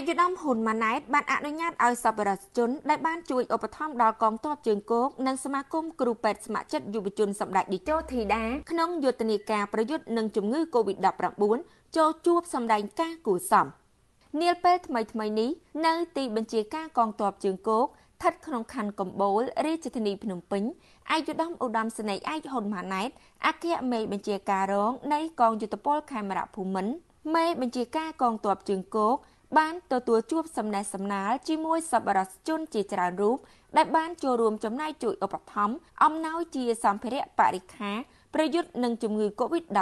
យុធមហ៊ុនម៉ាណែតបានអនុញ្ញាតឲ្យសប្បុរសជនដែលបានជួយឧបត្ថម្ភដល់កងទ័ពជើងគោកនិងសមាគម គ្រូពេទ្យស្ម័គ្រចិត្តយុវជនសម្ដេចតេជោធីតាក្នុងយុទ្ធនាការប្រយុទ្ធនឹងជំងឺ Covid-19 ចូលជួបសម្ដែងការគួរសមនាពេលថ្មីថ្មីនេះនៅ ទីបញ្ជាការកងទ័ពជើងគោកស្ថិតក្នុងខណ្ឌកំបូលរាជធានីភ្នំពេញឯកឧត្តមឧត្តមសេនីយ៍ឯកហ៊ុនម៉ាណែតអគ្គមេបញ្ជាការរងនៃកងយុទ្ធពលខេមរៈភូមិន្ទមេបញ្ជាការកងទ័ពជើងគោកបានទទួលជួបសំណេះសំណាល ជាមួយសប្បុរសជនជាច្រើនរូប ដែល បានចូលរួមចំណាយជួយឧបត្ថម្ភអំណោយជាសម្ភារៈបរិក្ខារប្រយុទ្ធនឹងជំងឺ Covid-19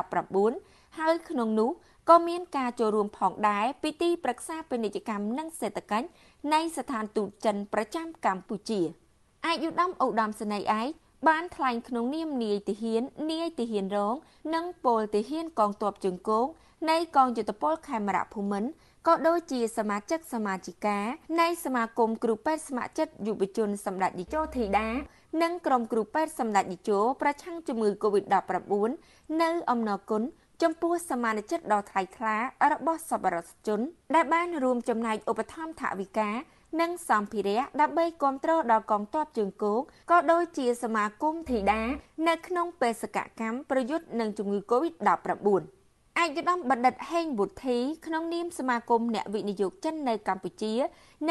ហើយក្នុងនោះក៏មានការចូលរួមផងដែរពីទីប្រឹក្សាពាណិជ្ជកម្មនិងសេដ្ឋកិច្ចនៃស្ថានទូតចិន ប្រចាំកម្ពុជាអាយុដំឧត្តមសេនីយ៍ឯកបានថ្លែងក្នុងនាមនាយទាហាន នាយទាហានរងនិងពលទាហាន កងទ័ពជើងគោកនៃកងយុទ្ធពលខេមរៈភូមិន្ទក៏ដូចជា សមាជិក សមាជិកានៃ សមាគមគ្រូពេទ្យស្ម័គ្រចិត្តយុវជន សម្ដេចតេជោធីតានិងក្រុមគ្រូពេទ្យសម្ដេចតេជោប្រឆាំងជំងឺ Covid-19 នៅអំណរគុណចំពោះសមាជិកដ៏ថ្លៃថ្លារបស់សប្បុរសជនដែលបានរួមចំណែកឧបត្ថម្ភថវិកានិងសម្ភារៈដើម្បីគ្រប់គ្រងដល់កងទ័ពជើងគោកក៏ដូចជាសមាគមធីតានៅក្នុងបេសកកម្មប្រយុទ្ធនឹងជំងឺ Covid-19 ឯកឧត្តមបណ្ឌិតហេងវុធី ក្នុងនាមសមាគមអ្នកវិនិយោគចិននៅកម្ពុជា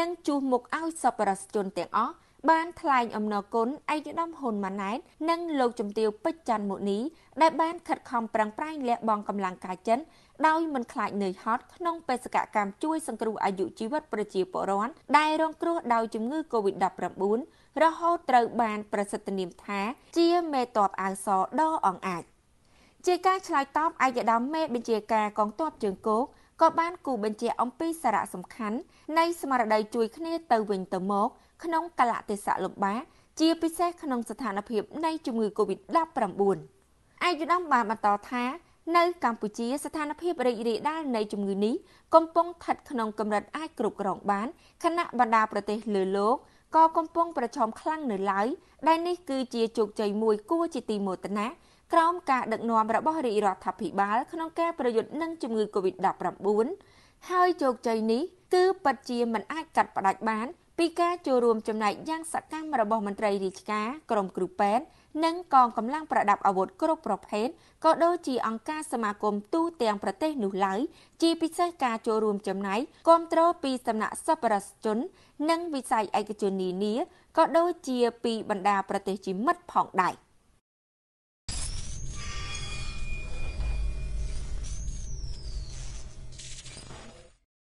និងជួសមុខឲ្យសប្បុរសជនទាំងអស់បាន ថ្លែងអំណរគុណឯកឧត្តមហ៊ុនម៉ាណែតនិងលោកជំទាវពេជ្រច័ន្ទមុនីដែលបានខិតខំប្រឹងប្រែងលះបង់កម្លាំងកាយចិនដោយមិនខ្លាចនឿយហត់ក្នុងបេសកកម្មជួយសង្គ្រោះអាយុជីវិតប្រជាពលរដ្ឋដែលរងគ្រោះដោយជំងឺ Covid-19 រហូតត្រូវ បាន ប្រសិទ្ធនាមថា ជាមេតបអាវសដអង្អាចជាការឆ្លើយតបឯកឧត្តមមេបញ្ជាការកងទ័ពជើងគោកក៏បានគូបញ្ជាអំពីសារៈសំខាន់នៃស្មារតីជួយគ្នាទៅវិញទៅមក ក្នុងកលៈទេសៈលំបាកជាពិសេសក្នុងស្ថានភាព នៃជំងឺ Covid-19 ឯកឧត្តមបានបន្តថា នៅកម្ពុជា ស្ថានភាព រីករាលដាលនៃជំងឺនេះកំពុងស្ថិតក្នុងកម្រិតអាចគ្រប់គ្រងបានខណៈបណ្ដាប្រទេស លើលោកក៏កំពុង ប្រឈមខ្លាំងនៅឡើយដែលនេះគឺជាជោគជ័យមួយគួរជាទីមោទនាក្រោមការដឹកនាំរបស់រាជរដ្ឋាភិបាល ក្នុងការប្រយុទ្ធនឹងជំងឺ Covid-19 ហើយជោគជ័យនេះគឺពិតជាមិនអាចកាត់ផ្តាច់បានពីការចូលរួមចំណែកយ៉ាងសកម្មរបស់មន្ត្រីរាជការក្រមគ្រូពេទ្យនិងកងកម្លាំងប្រដាប់អាវុធគ្រប់ប្រភេទក៏ដូចជាអង្គការសមាគមទូទាំងប្រទេសនោះឡើយជាពិសេសការចូលរួមចំណែកគាំទ្រពីសំណាក់សប្បុរសជន និងវិស័យឯកជននានាក៏ដូចជាពីបណ្ដាប្រទេសជាមិត្តផងដែរ